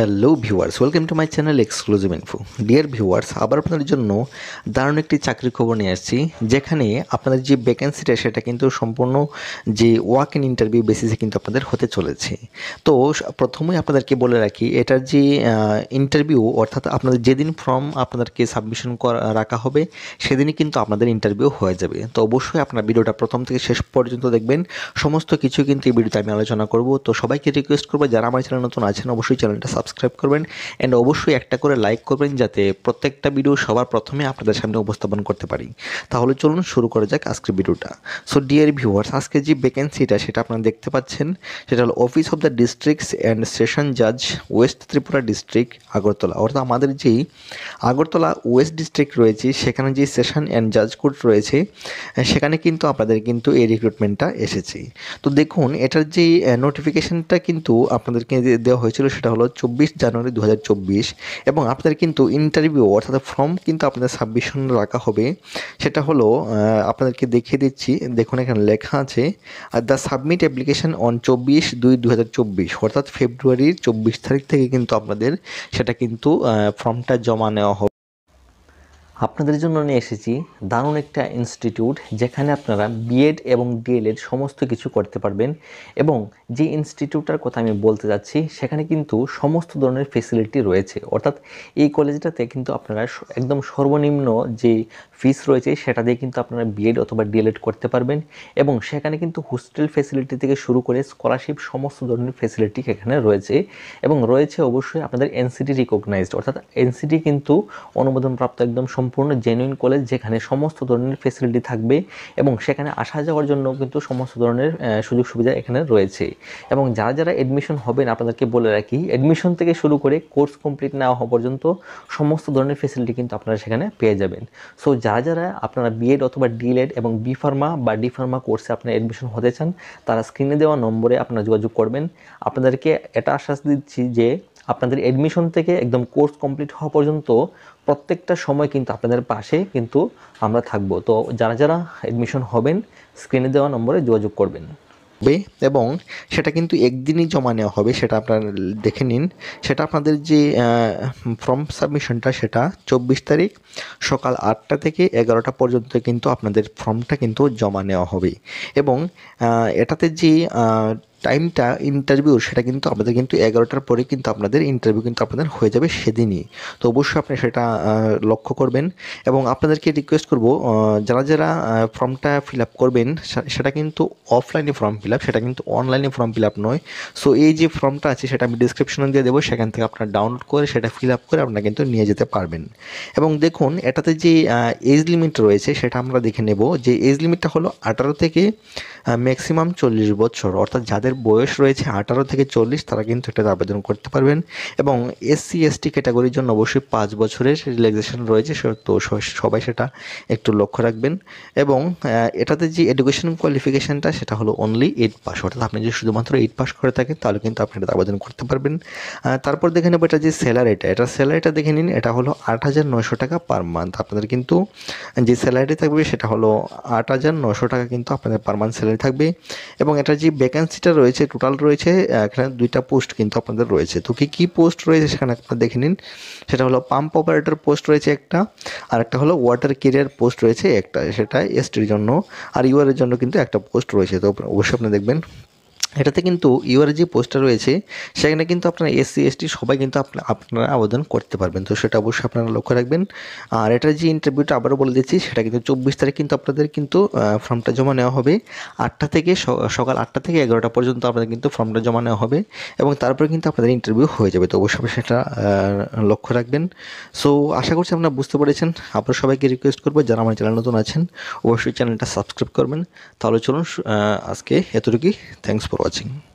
hello viewers welcome to my channel exclusive info dear viewers আবার আপনাদের জন্য দারুণ একটি চাকরির খবর নিয়ে আসছি যেখানে আপনাদের যে ভ্যাকেন্সিটা সেটা কিন্তু সম্পূর্ণ যে ওয়াক ইন ইন্টারভিউ বেসিসে কিন্তু আপনাদের হতে চলেছে তো প্রথমেই আপনাদেরকে বলে রাখি এটার যে ইন্টারভিউ অর্থাৎ আপনাদের যেদিন ফর্ম আপনাদেরকে সাবমিশন করা রাখা হবে সেদিনই কিন্তু আপনাদের ইন্টারভিউ হয়ে যাবে তো অবশ্যই আপনার ভিডিওটা প্রথম থেকে শেষ পর্যন্ত দেখবেন সমস্ত কিছু কিন্তু এই ভিডিওতে আমি আলোচনা করব তো সবাইকে রিকোয়েস্ট করবো যারা আমার চ্যানেল নতুন আছেন অবশ্যই চ্যানেলটা সাবস্ক্রাইব সাবস্ক্রাইব করবেন অ্যান্ড অবশ্যই একটা করে লাইক করবেন যাতে প্রত্যেকটা ভিডিও সবার প্রথমে আপনাদের সামনে উপস্থাপন করতে পারি তাহলে চলুন শুরু করা যাক আজকের ভিডিওটা সো ডিয়ার ভিউয়ার্স আজকে যে ভ্যাকেন্সিটা সেটা আপনারা দেখতে পাচ্ছেন সেটা হলো office of the districts and session জাজ ওয়েস্ট ত্রিপুরা ডিস্ট্রিক্ট আগরতলা অর্থাৎ আমাদের যেই আগরতলা ওয়েস্ট ডিস্ট্রিক্ট রয়েছে সেখানে যে সেশন অ্যান্ড জাজ কোর্ট রয়েছে সেখানে কিন্তু আপনাদের কিন্তু এই রিক্রুটমেন্টটা এসেছে তো দেখুন এটার যে নোটিফিকেশানটা কিন্তু আপনাদেরকে দেওয়া হয়েছিল সেটা হলো চব্বিশ জানুয়ারি দু এবং আপনাদের কিন্তু ইন্টারভিউ অর্থাৎ ফর্ম কিন্তু আপনাদের সাবমিশন রাখা হবে সেটা হলো আপনাদেরকে দেখিয়ে দিচ্ছি দেখুন এখানে লেখা আছে দ্য সাবমিট অ্যাপ্লিকেশান অন চব্বিশ দুই দু অর্থাৎ ফেব্রুয়ারির চব্বিশ তারিখ থেকে কিন্তু আপনাদের সেটা কিন্তু ফর্মটা জমা নেওয়া হবে আপনাদের জন্য নিয়ে এসেছি দারুণ একটা ইনস্টিটিউট যেখানে আপনারা বিএড এবং ডিএলএড সমস্ত কিছু করতে পারবেন এবং যে ইনস্টিটিউটটার কথা আমি বলতে যাচ্ছি সেখানে কিন্তু সমস্ত ধরনের ফেসিলিটি রয়েছে অর্থাৎ এই কলেজটাতে কিন্তু আপনারা একদম সর্বনিম্ন যে ফিস রয়েছে সেটা দিয়ে কিন্তু আপনারা বিএড অথবা ডিএলএড করতে পারবেন এবং সেখানে কিন্তু হোস্টেল ফেসিলিটি থেকে শুরু করে স্কলারশিপ সমস্ত ধরনের ফেসিলিটি এখানে রয়েছে এবং রয়েছে অবশ্যই আপনাদের এনসিটি রিকগনাইজড অর্থাৎ এনসিটি কিন্তু অনুমোদনপ্রাপ্ত একদম সম্পূর্ণ জেনুইন কলেজ যেখানে সমস্ত ধরনের ফেসিলিটি থাকবে এবং সেখানে আসা যাওয়ার জন্য কিন্তু সমস্ত ধরনের সুযোগ সুবিধা এখানে রয়েছে এবং যারা যারা এডমিশন হবেন আপনাদেরকে বলে রাখি এডমিশন থেকে শুরু করে কোর্স কমপ্লিট না হওয়া পর্যন্ত সমস্ত ধরনের ফেসিলিটি কিন্তু আপনারা সেখানে পেয়ে যাবেন সো যারা যারা আপনারা বিএড অথবা ডিএলএড এবং বি ফার্মা বা ডি ফার্মা কোর্সে আপনারা অ্যাডমিশন হতে চান তারা স্ক্রিনে দেওয়া নম্বরে আপনারা যোগাযোগ করবেন আপনাদেরকে এটা আশ্বাস দিচ্ছি যে আপনাদের অ্যাডমিশন থেকে একদম কোর্স কমপ্লিট হওয়া পর্যন্ত প্রত্যেকটা সময় কিন্তু আপনাদের পাশে কিন্তু আমরা থাকব তো যারা যারা অ্যাডমিশন হবেন স্ক্রিনে দেওয়া নম্বরে যোগাযোগ করবেন হবে এবং সেটা কিন্তু একদিনই জমা নেওয়া হবে সেটা আপনারা দেখে নিন সেটা আপনাদের যে ফর্ম সাবমিশনটা সেটা চব্বিশ তারিখ সকাল আটটা থেকে এগারোটা পর্যন্ত কিন্তু আপনাদের ফর্মটা কিন্তু জমা নেওয়া হবে এবং এটাতে যে টাইমটা ইন্টারভিউ সেটা কিন্তু আমাদের কিন্তু এগারোটার পরে কিন্তু আপনাদের ইন্টারভিউ কিন্তু আপনাদের হয়ে যাবে সেদিনই তো অবশ্যই আপনি সেটা লক্ষ্য করবেন এবং আপনাদেরকে রিকোয়েস্ট করব যারা যারা ফর্মটা ফিল আপ করবেন সেটা কিন্তু অফলাইনে ফর্ম ফিল আপ সেটা কিন্তু অনলাইনে ফর্ম ফিল আপ নয় সো এই যে ফর্মটা আছে সেটা আমি ডিসক্রিপশনে দিয়ে দেবো সেখান থেকে আপনার ডাউনলোড করে সেটা ফিল আপ করে আপনারা কিন্তু নিয়ে যেতে পারবেন এবং দেখুন এটাতে যে এজ লিমিট রয়েছে সেটা আমরা দেখে নেব যে এজ লিমিটটা হলো আঠারো থেকে ম্যাক্সিমাম চল্লিশ বছর অর্থাৎ যাদের বয়স রয়েছে আঠারো থেকে চল্লিশ তারা কিন্তু এটাতে আবেদন করতে পারবেন এবং এসসি এসটি ক্যাটাগরির জন্য অবশ্যই পাঁচ বছরের রিল্যাক্সেশন রয়েছে তো সবাই সেটা একটু লক্ষ্য রাখবেন এবং এটাতে যে এডুকেশন কোয়ালিফিকেশানটা সেটা হলো অনলি এইট পাস অর্থাৎ আপনি যদি শুধুমাত্র এইট পাস করে থাকেন তাহলে কিন্তু আপনি এটা আবেদন করতে পারবেন তারপর দেখে নেবো এটা যে স্যালারিটা এটা স্যালারিটা দেখে নিন এটা হলো আট হাজার নশো টাকা পার মান্থ আপনাদের কিন্তু যে স্যালারি থাকবে সেটা হলো আট হাজার নশো টাকা কিন্তু আপনাদের পার মান্থ স্যালারি থাকবে এবং এটার যে ভ্যাকেন্সিটা রয়েছে টোটাল রয়েছে এখানে দুইটা পোস্ট কিন্তু আপনাদের রয়েছে তো কি কী পোস্ট রয়েছে সেখানে আপনারা দেখে নিন সেটা হলো পাম্প অপারেটর পোস্ট রয়েছে একটা আর একটা হলো ওয়াটার কেরিয়ার পোস্ট রয়েছে একটা সেটা এসটির জন্য আর ইউআরের জন্য কিন্তু একটা পোস্ট রয়েছে তো অবশ্যই আপনি দেখবেন এটাতে কিন্তু ইউআর যে পোস্টটা রয়েছে সেখানে কিন্তু আপনার এসসি এসটি সবাই কিন্তু আপনারা আবেদন করতে পারবেন তো সেটা অবশ্যই আপনারা লক্ষ্য রাখবেন আর এটার যে ইন্টারভিউটা আবারও বলে দিচ্ছি সেটা কিন্তু চব্বিশ তারিখ কিন্তু আপনাদের কিন্তু ফর্মটা জমা নেওয়া হবে আটটা থেকে সকাল আটটা থেকে এগারোটা পর্যন্ত আপনাদের কিন্তু ফর্মটা জমা নেওয়া হবে এবং তারপরে কিন্তু আপনাদের ইন্টারভিউ হয়ে যাবে তো অবশ্যই সেটা লক্ষ্য রাখবেন সো আশা করছি আপনারা বুঝতে পেরেছেন আবার সবাইকে রিকোয়েস্ট করবো যারা আমার চ্যানেল নতুন আছেন অবশ্যই চ্যানেলটা সাবস্ক্রাইব করবেন তাহলে চলুন আজকে এতটুকুই থ্যাংকস ফর watching